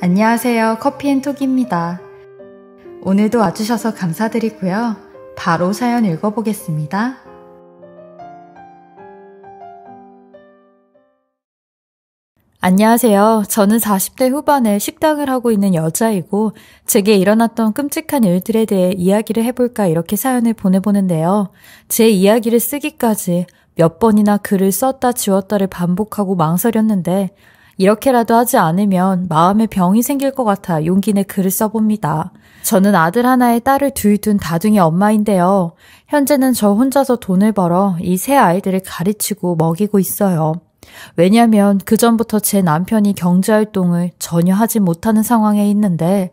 안녕하세요. 커피앤톡입니다. 오늘도 와주셔서 감사드리고요. 바로 사연 읽어보겠습니다. 안녕하세요. 저는 40대 후반에 식당을 하고 있는 여자이고, 제게 일어났던 끔찍한 일들에 대해 이야기를 해볼까 이렇게 사연을 보내보는데요. 제 이야기를 쓰기까지 몇 번이나 글을 썼다 지웠다를 반복하고 망설였는데, 이렇게라도 하지 않으면 마음에 병이 생길 것 같아 용기 내 글을 써봅니다. 저는 아들 하나에 딸을 둘 둔 다둥이 엄마인데요. 현재는 저 혼자서 돈을 벌어 이 세 아이들을 가르치고 먹이고 있어요. 왜냐면 그전부터 제 남편이 경제활동을 전혀 하지 못하는 상황에 있는데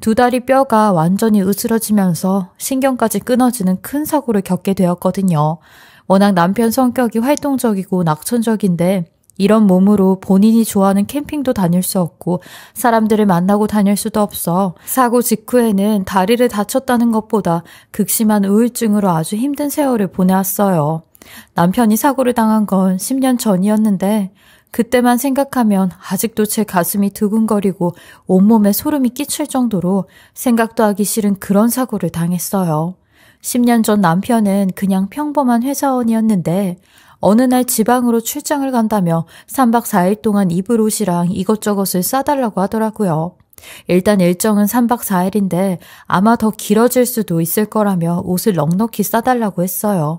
두 다리 뼈가 완전히 으스러지면서 신경까지 끊어지는 큰 사고를 겪게 되었거든요. 워낙 남편 성격이 활동적이고 낙천적인데 이런 몸으로 본인이 좋아하는 캠핑도 다닐 수 없고 사람들을 만나고 다닐 수도 없어. 사고 직후에는 다리를 다쳤다는 것보다 극심한 우울증으로 아주 힘든 세월을 보내왔어요. 남편이 사고를 당한 건 10년 전이었는데 그때만 생각하면 아직도 제 가슴이 두근거리고 온몸에 소름이 끼칠 정도로 생각도 하기 싫은 그런 사고를 당했어요. 10년 전 남편은 그냥 평범한 회사원이었는데 어느 날 지방으로 출장을 간다며 3박 4일 동안 입을 옷이랑 이것저것을 싸달라고 하더라고요. 일단 일정은 3박 4일인데 아마 더 길어질 수도 있을 거라며 옷을 넉넉히 싸달라고 했어요.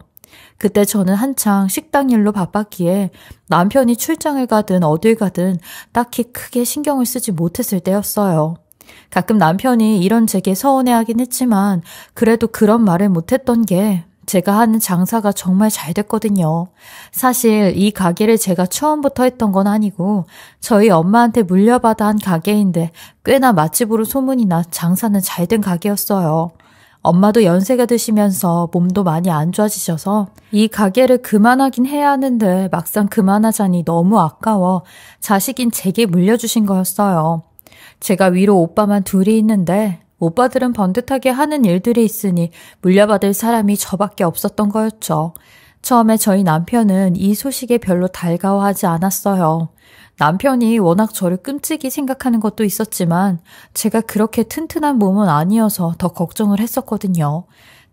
그때 저는 한창 식당 일로 바빴기에 남편이 출장을 가든 어딜 가든 딱히 크게 신경을 쓰지 못했을 때였어요. 가끔 남편이 이런 제게 서운해하긴 했지만 그래도 그런 말을 못했던 게 제가 하는 장사가 정말 잘 됐거든요. 사실 이 가게를 제가 처음부터 했던 건 아니고 저희 엄마한테 물려받아 한 가게인데 꽤나 맛집으로 소문이 나 장사는 잘 된 가게였어요. 엄마도 연세가 드시면서 몸도 많이 안 좋아지셔서 이 가게를 그만하긴 해야 하는데 막상 그만하자니 너무 아까워 자식인 제게 물려주신 거였어요. 제가 위로 오빠만 둘이 있는데 오빠들은 번듯하게 하는 일들이 있으니 물려받을 사람이 저밖에 없었던 거였죠. 처음에 저희 남편은 이 소식에 별로 달가워하지 않았어요. 남편이 워낙 저를 끔찍이 생각하는 것도 있었지만 제가 그렇게 튼튼한 몸은 아니어서 더 걱정을 했었거든요.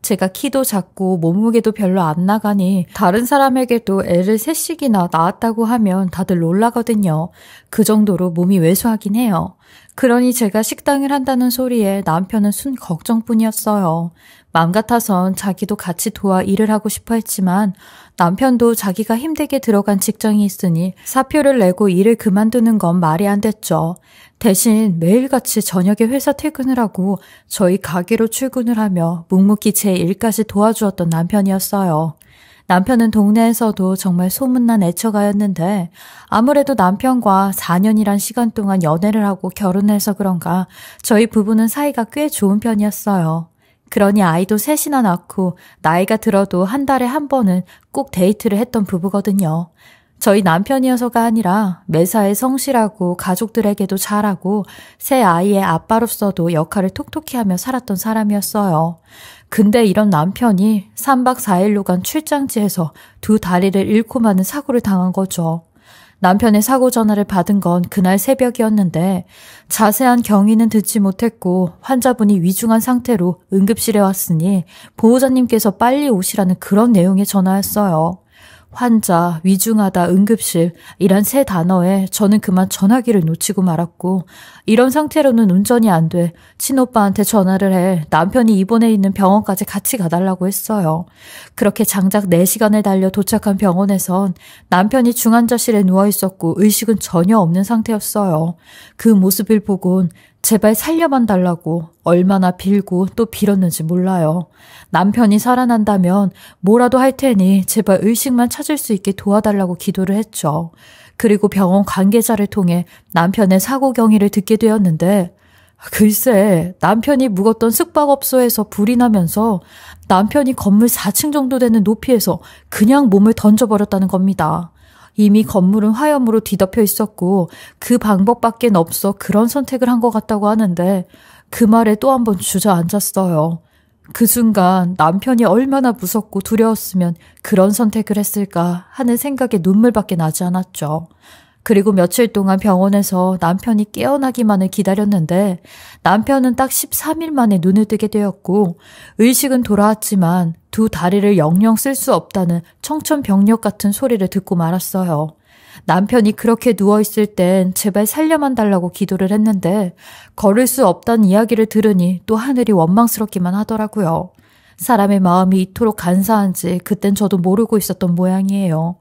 제가 키도 작고 몸무게도 별로 안 나가니 다른 사람에게도 애를 셋씩이나 낳았다고 하면 다들 놀라거든요. 그 정도로 몸이 왜소하긴 해요. 그러니 제가 식당을 한다는 소리에 남편은 순 걱정뿐이었어요. 맘 같아선 자기도 같이 도와 일을 하고 싶어 했지만 남편도 자기가 힘들게 들어간 직장이 있으니 사표를 내고 일을 그만두는 건 말이 안 됐죠. 대신 매일같이 저녁에 회사 퇴근을 하고 저희 가게로 출근을 하며 묵묵히 제 일까지 도와주었던 남편이었어요. 남편은 동네에서도 정말 소문난 애처가였는데 아무래도 남편과 4년이란 시간 동안 연애를 하고 결혼해서 그런가 저희 부부는 사이가 꽤 좋은 편이었어요. 그러니 아이도 셋이나 낳고 나이가 들어도 한 달에 한 번은 꼭 데이트를 했던 부부거든요. 저희 남편이어서가 아니라 매사에 성실하고 가족들에게도 잘하고 새 아이의 아빠로서도 역할을 톡톡히 하며 살았던 사람이었어요. 근데 이런 남편이 3박 4일로 간 출장지에서 두 다리를 잃고 마는 사고를 당한 거죠. 남편의 사고 전화를 받은 건 그날 새벽이었는데 자세한 경위는 듣지 못했고 환자분이 위중한 상태로 응급실에 왔으니 보호자님께서 빨리 오시라는 그런 내용의 전화였어요. 환자, 위중하다, 응급실, 이란 세 단어에 저는 그만 전화기를 놓치고 말았고, 이런 상태로는 운전이 안 돼. 친오빠한테 전화를 해. 남편이 입원해 있는 병원까지 같이 가달라고 했어요. 그렇게 장작 4시간을 달려 도착한 병원에선 남편이 중환자실에 누워 있었고 의식은 전혀 없는 상태였어요. 그 모습을 보곤 제발 살려만 달라고 얼마나 빌고 또 빌었는지 몰라요. 남편이 살아난다면 뭐라도 할 테니 제발 의식만 찾을 수 있게 도와달라고 기도를 했죠. 그리고 병원 관계자를 통해 남편의 사고 경위를 듣게 되었는데 글쎄 남편이 묵었던 숙박업소에서 불이 나면서 남편이 건물 4층 정도 되는 높이에서 그냥 몸을 던져버렸다는 겁니다. 이미 건물은 화염으로 뒤덮여 있었고 그 방법밖엔 없어 그런 선택을 한 것 같다고 하는데 그 말에 또 한번 주저앉았어요. 그 순간 남편이 얼마나 무섭고 두려웠으면 그런 선택을 했을까 하는 생각에 눈물밖에 나지 않았죠. 그리고 며칠 동안 병원에서 남편이 깨어나기만을 기다렸는데 남편은 딱 13일 만에 눈을 뜨게 되었고 의식은 돌아왔지만 두 다리를 영영 쓸 수 없다는 청천벽력 같은 소리를 듣고 말았어요. 남편이 그렇게 누워있을 땐 제발 살려만 달라고 기도를 했는데 걸을 수없다는 이야기를 들으니 또 하늘이 원망스럽기만 하더라고요. 사람의 마음이 이토록 간사한지 그땐 저도 모르고 있었던 모양이에요.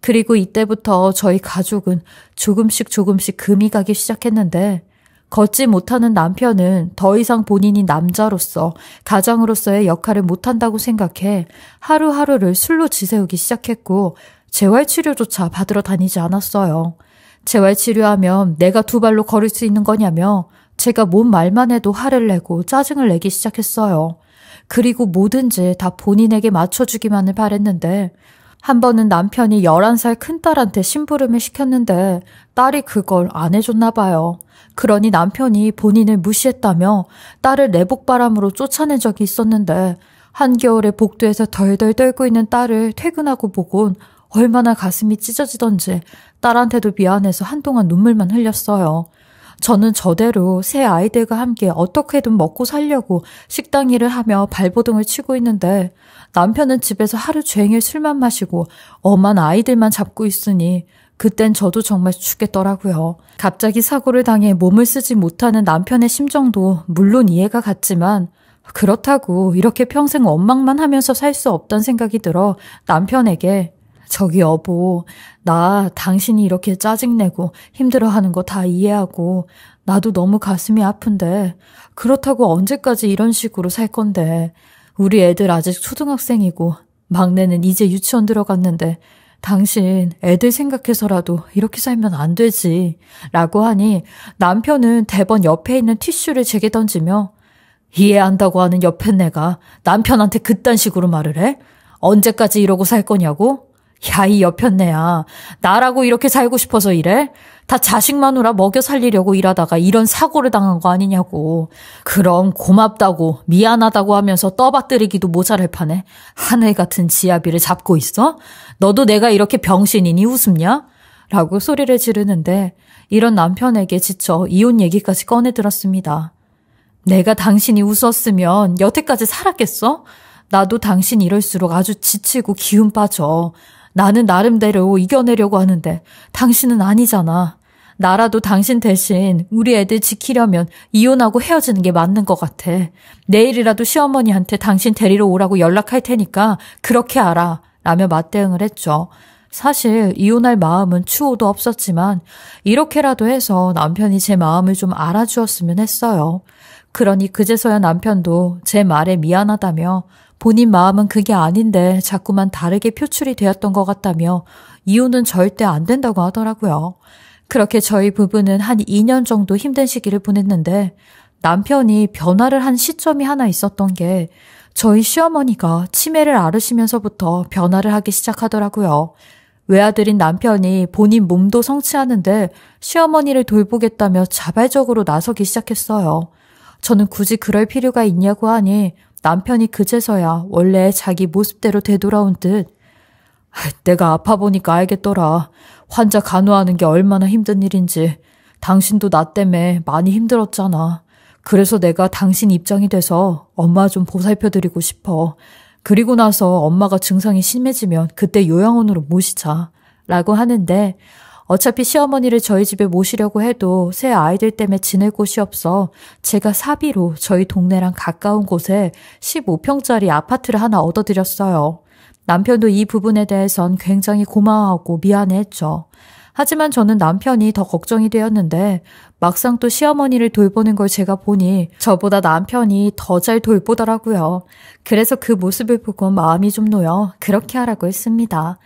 그리고 이때부터 저희 가족은 조금씩 조금씩 금이 가기 시작했는데 걷지 못하는 남편은 더 이상 본인이 남자로서 가장으로서의 역할을 못한다고 생각해 하루하루를 술로 지새우기 시작했고 재활치료조차 받으러 다니지 않았어요. 재활치료하면 내가 두 발로 걸을 수 있는 거냐며 제가 뭔 말만 해도 화를 내고 짜증을 내기 시작했어요. 그리고 뭐든지 다 본인에게 맞춰주기만을 바랬는데 한 번은 남편이 11살 큰딸한테 심부름을 시켰는데 딸이 그걸 안 해줬나 봐요. 그러니 남편이 본인을 무시했다며 딸을 내복바람으로 쫓아낸 적이 있었는데 한겨울에 복도에서 덜덜 떨고 있는 딸을 퇴근하고 보곤 얼마나 가슴이 찢어지던지 딸한테도 미안해서 한동안 눈물만 흘렸어요. 저는 저대로 새 아이들과 함께 어떻게든 먹고 살려고 식당 일을 하며 발버둥을 치고 있는데 남편은 집에서 하루 종일 술만 마시고 엄한 아이들만 잡고 있으니 그땐 저도 정말 죽겠더라고요. 갑자기 사고를 당해 몸을 쓰지 못하는 남편의 심정도 물론 이해가 갔지만 그렇다고 이렇게 평생 원망만 하면서 살 수 없단 생각이 들어 남편에게 저기 여보, 나 당신이 이렇게 짜증내고 힘들어하는 거 다 이해하고 나도 너무 가슴이 아픈데 그렇다고 언제까지 이런 식으로 살 건데 우리 애들 아직 초등학생이고 막내는 이제 유치원 들어갔는데 당신 애들 생각해서라도 이렇게 살면 안 되지 라고 하니 남편은 대번 옆에 있는 티슈를 제게 던지며 이해한다고 하는 옆에 내가 남편한테 그딴 식으로 말을 해? 언제까지 이러고 살 거냐고? 야, 이 여편네야. 나라고 이렇게 살고 싶어서 이래? 다 자식마누라 먹여 살리려고 일하다가 이런 사고를 당한 거 아니냐고. 그럼 고맙다고, 미안하다고 하면서 떠받들이기도 모자랄 판에 하늘 같은 지아비를 잡고 있어? 너도 내가 이렇게 병신이니 웃음냐? 라고 소리를 지르는데 이런 남편에게 지쳐 이혼 얘기까지 꺼내 들었습니다. 내가 당신이 웃었으면 여태까지 살았겠어? 나도 당신 이럴수록 아주 지치고 기운 빠져. 나는 나름대로 이겨내려고 하는데 당신은 아니잖아. 나라도 당신 대신 우리 애들 지키려면 이혼하고 헤어지는 게 맞는 것 같아. 내일이라도 시어머니한테 당신 데리러 오라고 연락할 테니까 그렇게 알아. 라며 맞대응을 했죠. 사실 이혼할 마음은 추호도 없었지만 이렇게라도 해서 남편이 제 마음을 좀 알아주었으면 했어요. 그러니 그제서야 남편도 제 말에 미안하다며 본인 마음은 그게 아닌데 자꾸만 다르게 표출이 되었던 것 같다며 이혼은 절대 안 된다고 하더라고요. 그렇게 저희 부부는 한 2년 정도 힘든 시기를 보냈는데 남편이 변화를 한 시점이 하나 있었던 게 저희 시어머니가 치매를 앓으시면서부터 변화를 하기 시작하더라고요. 외아들인 남편이 본인 몸도 성취하는데 시어머니를 돌보겠다며 자발적으로 나서기 시작했어요. 저는 굳이 그럴 필요가 있냐고 하니 남편이 그제서야 원래 자기 모습대로 되돌아온 듯 내가 아파 보니까 알겠더라. 환자 간호하는 게 얼마나 힘든 일인지. 당신도 나 때문에 많이 힘들었잖아. 그래서 내가 당신 입장이 돼서 엄마 좀 보살펴드리고 싶어. 그리고 나서 엄마가 증상이 심해지면 그때 요양원으로 모시자. 라고 하는데, 어차피 시어머니를 저희 집에 모시려고 해도 새 아이들 때문에 지낼 곳이 없어 제가 사비로 저희 동네랑 가까운 곳에 15평짜리 아파트를 하나 얻어드렸어요. 남편도 이 부분에 대해선 굉장히 고마워하고 미안해했죠. 하지만 저는 남편이 더 걱정이 되었는데 막상 또 시어머니를 돌보는 걸 제가 보니 저보다 남편이 더 잘 돌보더라고요. 그래서 그 모습을 보고 마음이 좀 놓여 그렇게 하라고 했습니다.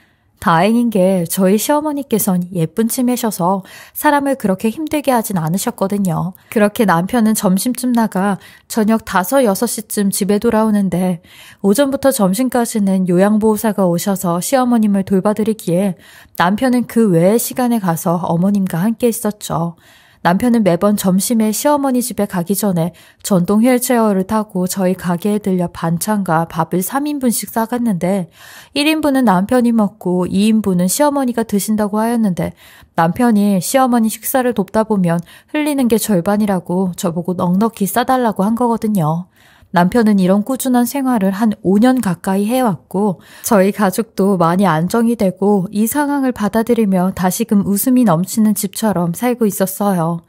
다행인 게 저희 시어머니께선 예쁜 치매셔서 사람을 그렇게 힘들게 하진 않으셨거든요. 그렇게 남편은 점심쯤 나가 저녁 5, 6시쯤 집에 돌아오는데 오전부터 점심까지는 요양보호사가 오셔서 시어머님을 돌봐드리기에 남편은 그 외의 시간에 가서 어머님과 함께 있었죠. 남편은 매번 점심에 시어머니 집에 가기 전에 전동 휠체어를 타고 저희 가게에 들려 반찬과 밥을 3인분씩 싸갔는데 1인분은 남편이 먹고 2인분은 시어머니가 드신다고 하였는데 남편이 시어머니 식사를 돕다 보면 흘리는 게 절반이라고 저보고 넉넉히 싸달라고 한 거거든요. 남편은 이런 꾸준한 생활을 한 5년 가까이 해왔고 저희 가족도 많이 안정이 되고 이 상황을 받아들이며 다시금 웃음이 넘치는 집처럼 살고 있었어요.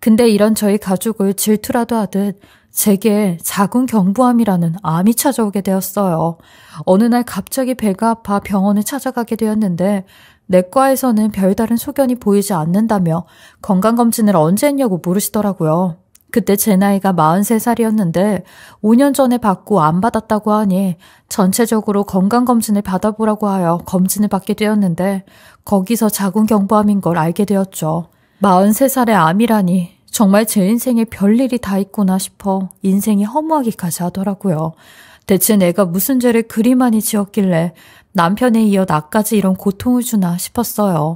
근데 이런 저희 가족을 질투라도 하듯 제게 자궁 경부암이라는 암이 찾아오게 되었어요. 어느 날 갑자기 배가 아파 병원을 찾아가게 되었는데 내과에서는 별다른 소견이 보이지 않는다며 건강검진을 언제 했냐고 물으시더라고요. 그때 제 나이가 43살이었는데 5년 전에 받고 안 받았다고 하니 전체적으로 건강검진을 받아보라고 하여 검진을 받게 되었는데 거기서 자궁경부암인 걸 알게 되었죠. 4 3살의 암이라니 정말 제 인생에 별일이 다 있구나 싶어 인생이 허무하기까지 하더라고요. 대체 내가 무슨 죄를 그리 많이 지었길래 남편에 이어 나까지 이런 고통을 주나 싶었어요.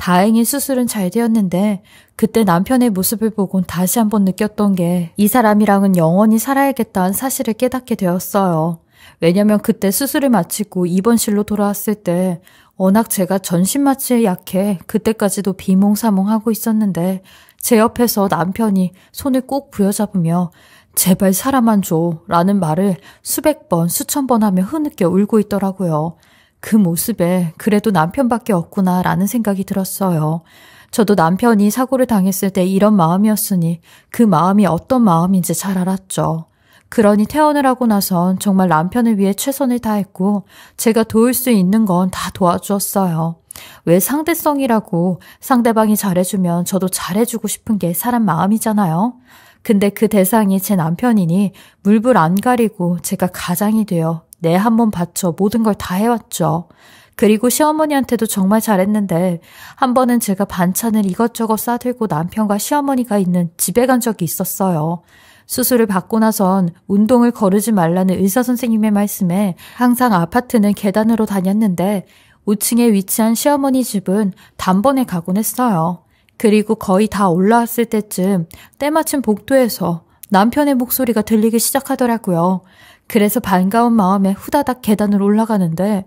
다행히 수술은 잘 되었는데 그때 남편의 모습을 보곤 다시 한번 느꼈던 게 이 사람이랑은 영원히 살아야겠다는 사실을 깨닫게 되었어요. 왜냐면 그때 수술을 마치고 입원실로 돌아왔을 때 워낙 제가 전신마취에 약해 그때까지도 비몽사몽하고 있었는데 제 옆에서 남편이 손을 꼭 부여잡으며 제발 살아만 줘 라는 말을 수백 번 수천 번 하며 흐느껴 울고 있더라고요. 그 모습에 그래도 남편밖에 없구나 라는 생각이 들었어요. 저도 남편이 사고를 당했을 때 이런 마음이었으니 그 마음이 어떤 마음인지 잘 알았죠. 그러니 퇴원을 하고 나선 정말 남편을 위해 최선을 다했고 제가 도울 수 있는 건 다 도와주었어요. 왜 상대성이라고 상대방이 잘해주면 저도 잘해주고 싶은 게 사람 마음이잖아요. 근데 그 대상이 제 남편이니 물불 안 가리고 제가 가장이 되어 내한몸 네, 바쳐 모든 걸 다 해왔죠. 그리고 시어머니한테도 정말 잘했는데 한 번은 제가 반찬을 이것저것 싸들고 남편과 시어머니가 있는 집에 간 적이 있었어요. 수술을 받고 나선 운동을 거르지 말라는 의사 선생님의 말씀에 항상 아파트는 계단으로 다녔는데 5층에 위치한 시어머니 집은 단번에 가곤 했어요. 그리고 거의 다 올라왔을 때쯤 때마침 복도에서 남편의 목소리가 들리기 시작하더라고요. 그래서 반가운 마음에 후다닥 계단을 올라가는데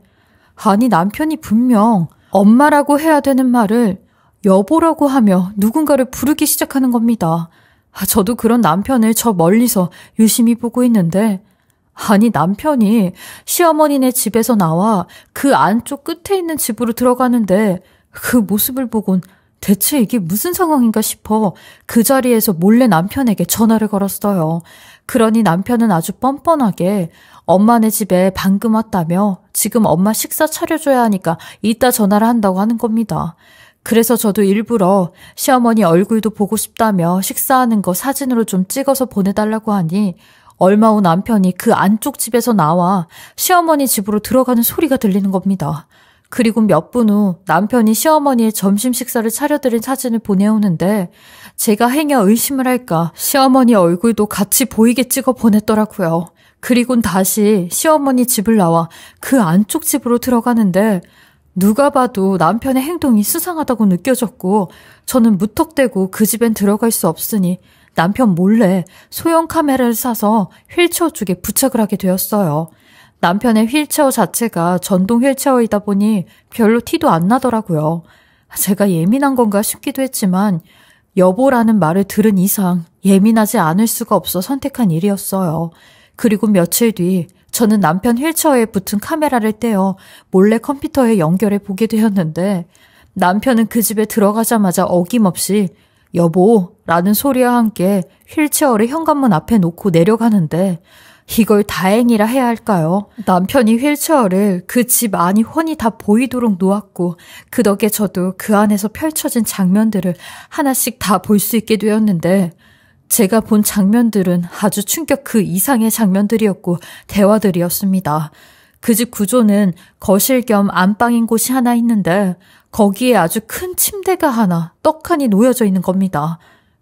아니 남편이 분명 엄마라고 해야 되는 말을 여보라고 하며 누군가를 부르기 시작하는 겁니다. 아, 저도 그런 남편을 저 멀리서 유심히 보고 있는데 아니 남편이 시어머니네 집에서 나와 그 안쪽 끝에 있는 집으로 들어가는데 그 모습을 보곤 대체 이게 무슨 상황인가 싶어 그 자리에서 몰래 남편에게 전화를 걸었어요. 그러니 남편은 아주 뻔뻔하게 엄마네 집에 방금 왔다며 지금 엄마 식사 차려줘야 하니까 이따 전화를 한다고 하는 겁니다. 그래서 저도 일부러 시어머니 얼굴도 보고 싶다며 식사하는 거 사진으로 좀 찍어서 보내달라고 하니 얼마 후 남편이 그 안쪽 집에서 나와 시어머니 집으로 들어가는 소리가 들리는 겁니다. 그리고 몇 분 후 남편이 시어머니의 점심 식사를 차려드린 사진을 보내오는데 제가 행여 의심을 할까 시어머니 얼굴도 같이 보이게 찍어 보냈더라고요. 그리곤 다시 시어머니 집을 나와 그 안쪽 집으로 들어가는데 누가 봐도 남편의 행동이 수상하다고 느껴졌고 저는 무턱대고 그 집엔 들어갈 수 없으니 남편 몰래 소형 카메라를 사서 휠체어 쪽에 부착을 하게 되었어요. 남편의 휠체어 자체가 전동 휠체어이다 보니 별로 티도 안 나더라고요. 제가 예민한 건가 싶기도 했지만 여보라는 말을 들은 이상 예민하지 않을 수가 없어 선택한 일이었어요. 그리고 며칠 뒤 저는 남편 휠체어에 붙은 카메라를 떼어 몰래 컴퓨터에 연결해 보게 되었는데 남편은 그 집에 들어가자마자 어김없이 여보라는 소리와 함께 휠체어를 현관문 앞에 놓고 내려가는데 이걸 다행이라 해야 할까요? 남편이 휠체어를 그 집 안이 훤히 다 보이도록 놓았고 그 덕에 저도 그 안에서 펼쳐진 장면들을 하나씩 다 볼 수 있게 되었는데 제가 본 장면들은 아주 충격 그 이상의 장면들이었고 대화들이었습니다. 그 집 구조는 거실 겸 안방인 곳이 하나 있는데 거기에 아주 큰 침대가 하나 떡하니 놓여져 있는 겁니다.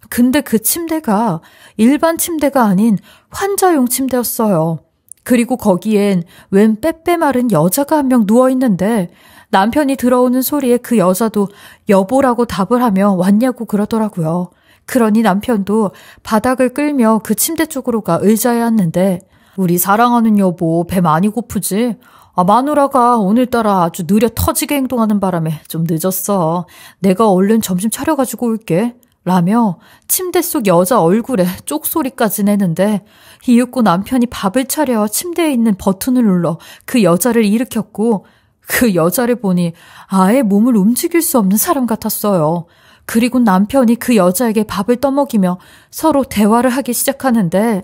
근데 그 침대가 일반 침대가 아닌 환자용 침대였어요. 그리고 거기엔 웬 빼빼 마른 여자가 한 명 누워있는데 남편이 들어오는 소리에 그 여자도 여보라고 답을 하며 왔냐고 그러더라고요. 그러니 남편도 바닥을 끌며 그 침대 쪽으로 가 의자에 앉는데 우리 사랑하는 여보 배 많이 고프지? 아, 마누라가 오늘따라 아주 느려 터지게 행동하는 바람에 좀 늦었어. 내가 얼른 점심 차려가지고 올게. 라며 침대 속 여자 얼굴에 쪽소리까지 내는데 이윽고 남편이 밥을 차려 침대에 있는 버튼을 눌러 그 여자를 일으켰고 그 여자를 보니 아예 몸을 움직일 수 없는 사람 같았어요. 그리고 남편이 그 여자에게 밥을 떠먹이며 서로 대화를 하기 시작하는데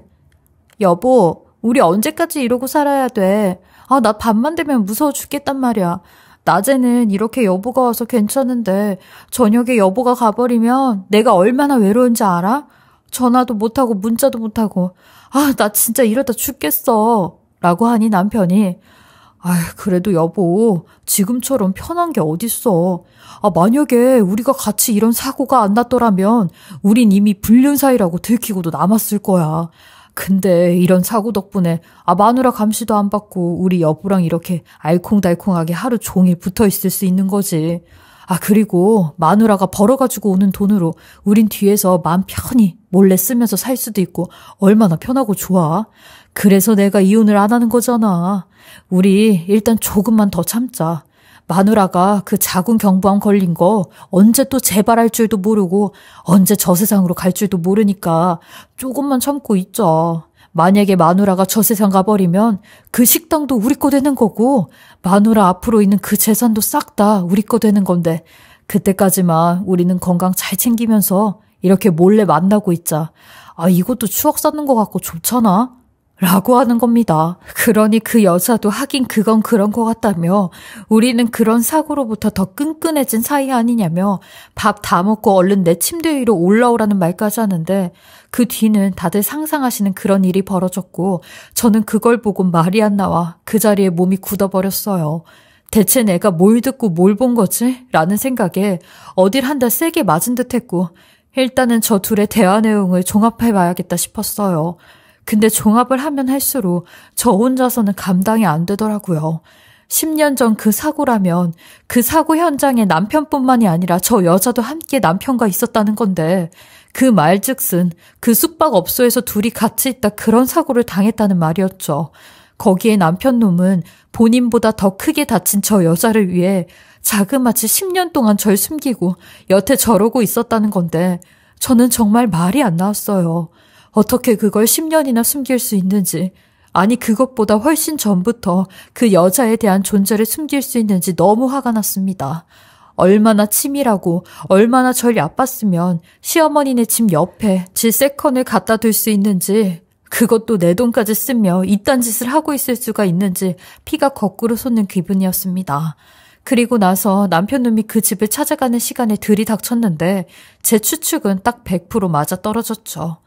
여보, 우리 언제까지 이러고 살아야 돼? 아, 나 밤만 되면 무서워 죽겠단 말이야. 낮에는 이렇게 여보가 와서 괜찮은데 저녁에 여보가 가버리면 내가 얼마나 외로운지 알아? 전화도 못하고 문자도 못하고 아 나 진짜 이러다 죽겠어 라고 하니 남편이 아 그래도 여보 지금처럼 편한 게 어딨어 아 만약에 우리가 같이 이런 사고가 안 났더라면 우린 이미 불륜 사이라고 들키고도 남았을 거야 근데 이런 사고 덕분에 아 마누라 감시도 안 받고 우리 여부랑 이렇게 알콩달콩하게 하루 종일 붙어 있을 수 있는 거지. 아 그리고 마누라가 벌어가지고 오는 돈으로 우린 뒤에서 마음 편히 몰래 쓰면서 살 수도 있고 얼마나 편하고 좋아. 그래서 내가 이혼을 안 하는 거잖아. 우리 일단 조금만 더 참자. 마누라가 그 작은 경부암 걸린 거 언제 또 재발할 줄도 모르고 언제 저 세상으로 갈 줄도 모르니까 조금만 참고 있자. 만약에 마누라가 저 세상 가버리면 그 식당도 우리 거 되는 거고 마누라 앞으로 있는 그 재산도 싹 다 우리 거 되는 건데 그때까지만 우리는 건강 잘 챙기면서 이렇게 몰래 만나고 있자. 아, 이것도 추억 쌓는 것 같고 좋잖아. 라고 하는 겁니다. 그러니 그 여자도 하긴 그건 그런 것 같다며 우리는 그런 사고로부터 더 끈끈해진 사이 아니냐며 밥 다 먹고 얼른 내 침대 위로 올라오라는 말까지 하는데 그 뒤는 다들 상상하시는 그런 일이 벌어졌고 저는 그걸 보고 말이 안 나와 그 자리에 몸이 굳어버렸어요. 대체 내가 뭘 듣고 뭘 본 거지? 라는 생각에 어딜 한다 세게 맞은 듯 했고 일단은 저 둘의 대화 내용을 종합해봐야겠다 싶었어요. 근데 종합을 하면 할수록 저 혼자서는 감당이 안 되더라고요. 10년 전 그 사고라면 그 사고 현장에 남편뿐만이 아니라 저 여자도 함께 남편과 있었다는 건데 그 말즉슨 그 숙박업소에서 둘이 같이 있다 그런 사고를 당했다는 말이었죠. 거기에 남편놈은 본인보다 더 크게 다친 저 여자를 위해 자그마치 10년 동안 절 숨기고 여태 저러고 있었다는 건데 저는 정말 말이 안 나왔어요. 어떻게 그걸 10년이나 숨길 수 있는지, 아니 그것보다 훨씬 전부터 그 여자에 대한 존재를 숨길 수 있는지 너무 화가 났습니다. 얼마나 치밀하고 얼마나 절 아팠으면 시어머니네 집 옆에 질세컨을 갖다 둘 수 있는지 그것도 내 돈까지 쓰며 이딴 짓을 하고 있을 수가 있는지 피가 거꾸로 솟는 기분이었습니다. 그리고 나서 남편놈이 그 집을 찾아가는 시간에 들이닥쳤는데 제 추측은 딱 100% 맞아떨어졌죠.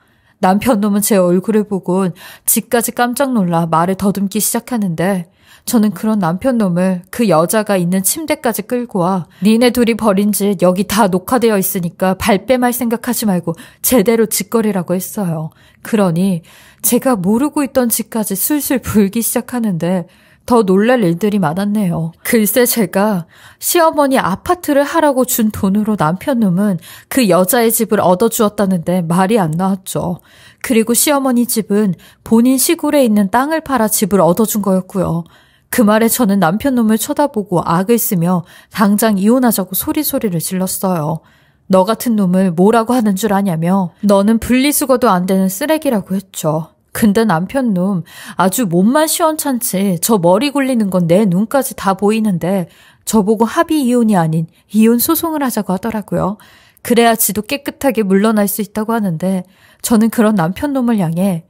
남편 놈은 제 얼굴을 보곤 집까지 깜짝 놀라 말을 더듬기 시작하는데 저는 그런 남편 놈을 그 여자가 있는 침대까지 끌고 와 니네 둘이 버린 짓 여기 다 녹화되어 있으니까 발뺌할 생각하지 말고 제대로 짓거리라고 했어요. 그러니 제가 모르고 있던 집까지 술술 불기 시작하는데 더 놀랄 일들이 많았네요. 글쎄 제가 시어머니 아파트를 하라고 준 돈으로 남편놈은 그 여자의 집을 얻어주었다는데 말이 안 나왔죠. 그리고 시어머니 집은 본인 시골에 있는 땅을 팔아 집을 얻어준 거였고요. 그 말에 저는 남편놈을 쳐다보고 악을 쓰며 당장 이혼하자고 소리소리를 질렀어요. 너 같은 놈을 뭐라고 하는 줄 아냐며 너는 분리수거도 안 되는 쓰레기라고 했죠. 근데 남편 놈 아주 몸만 시원찮지 저 머리 굴리는 건 내 눈까지 다 보이는데 저보고 합의 이혼이 아닌 이혼 소송을 하자고 하더라고요. 그래야 지도 깨끗하게 물러날 수 있다고 하는데 저는 그런 남편 놈을 향해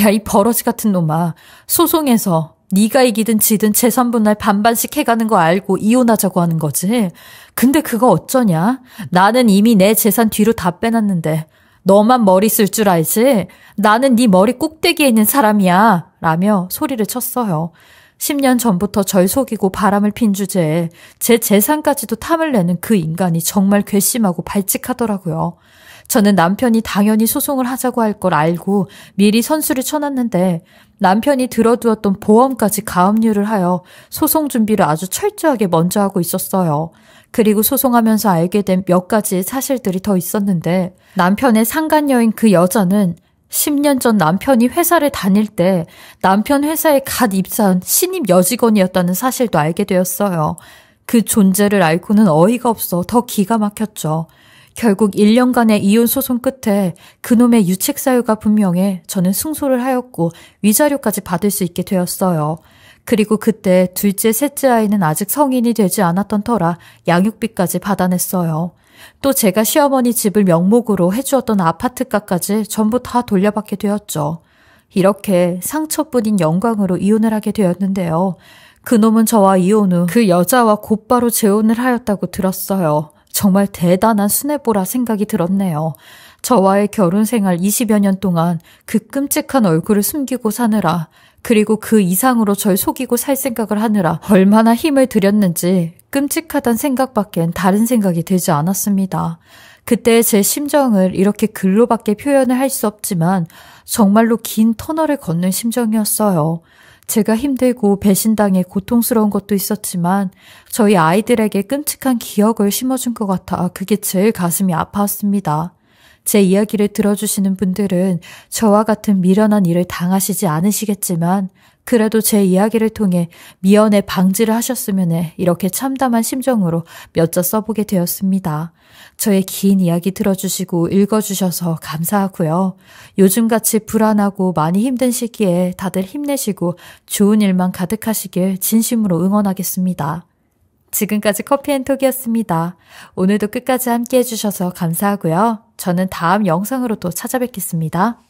야 이 버러지 같은 놈아 소송에서 네가 이기든 지든 재산 분할 반반씩 해가는 거 알고 이혼하자고 하는 거지. 근데 그거 어쩌냐? 나는 이미 내 재산 뒤로 다 빼놨는데 너만 머리 쓸 줄 알지? 나는 네 머리 꼭대기에 있는 사람이야. 라며 소리를 쳤어요. 10년 전부터 절 속이고 바람을 핀 주제에 제 재산까지도 탐을 내는 그 인간이 정말 괘씸하고 발칙하더라고요. 저는 남편이 당연히 소송을 하자고 할 걸 알고 미리 선수를 쳐놨는데 남편이 들어두었던 보험까지 가압류를 하여 소송 준비를 아주 철저하게 먼저 하고 있었어요. 그리고 소송하면서 알게 된 몇 가지의 사실들이 더 있었는데 남편의 상간녀인 그 여자는 10년 전 남편이 회사를 다닐 때 남편 회사에 갓 입사한 신입 여직원이었다는 사실도 알게 되었어요. 그 존재를 알고는 어이가 없어 더 기가 막혔죠. 결국 1년간의 이혼 소송 끝에 그놈의 유책 사유가 분명해 저는 승소를 하였고 위자료까지 받을 수 있게 되었어요. 그리고 그때 둘째, 셋째 아이는 아직 성인이 되지 않았던 터라 양육비까지 받아냈어요. 또 제가 시어머니 집을 명목으로 해주었던 아파트값까지 전부 다 돌려받게 되었죠. 이렇게 상처뿐인 영광으로 이혼을 하게 되었는데요. 그놈은 저와 이혼 후 그 여자와 곧바로 재혼을 하였다고 들었어요. 정말 대단한 수뇌보라 생각이 들었네요. 저와의 결혼 생활 20여 년 동안 그 끔찍한 얼굴을 숨기고 사느라 그리고 그 이상으로 절 속이고 살 생각을 하느라 얼마나 힘을 들였는지 끔찍하단 생각밖엔 다른 생각이 들지 않았습니다. 그때의 제 심정을 이렇게 글로밖에 표현을 할 수 없지만 정말로 긴 터널을 걷는 심정이었어요. 제가 힘들고 배신당해 고통스러운 것도 있었지만 저희 아이들에게 끔찍한 기억을 심어준 것 같아 그게 제일 가슴이 아팠습니다. 제 이야기를 들어주시는 분들은 저와 같은 미련한 일을 당하시지 않으시겠지만 그래도 제 이야기를 통해 미연의 방지를 하셨으면 해 이렇게 참담한 심정으로 몇 자 써보게 되었습니다. 저의 긴 이야기 들어주시고 읽어주셔서 감사하고요. 요즘같이 불안하고 많이 힘든 시기에 다들 힘내시고 좋은 일만 가득하시길 진심으로 응원하겠습니다. 지금까지 커피앤톡이었습니다. 오늘도 끝까지 함께 해주셔서 감사하고요. 저는 다음 영상으로 또 찾아뵙겠습니다.